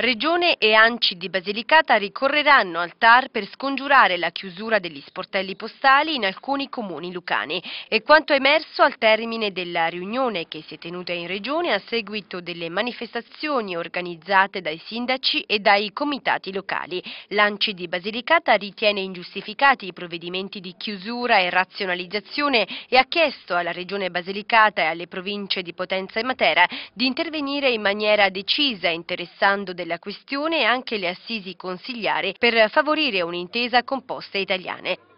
Regione e Anci di Basilicata ricorreranno al TAR per scongiurare la chiusura degli sportelli postali in alcuni comuni lucani. È quanto emerso al termine della riunione che si è tenuta in Regione a seguito delle manifestazioni organizzate dai sindaci e dai comitati locali. L'Anci di Basilicata ritiene ingiustificati i provvedimenti di chiusura e razionalizzazione e ha chiesto alla Regione Basilicata e alle province di Potenza e Matera di intervenire in maniera decisa interessando delle della questione anche le assisi consigliare per favorire un'intesa con poste italiane.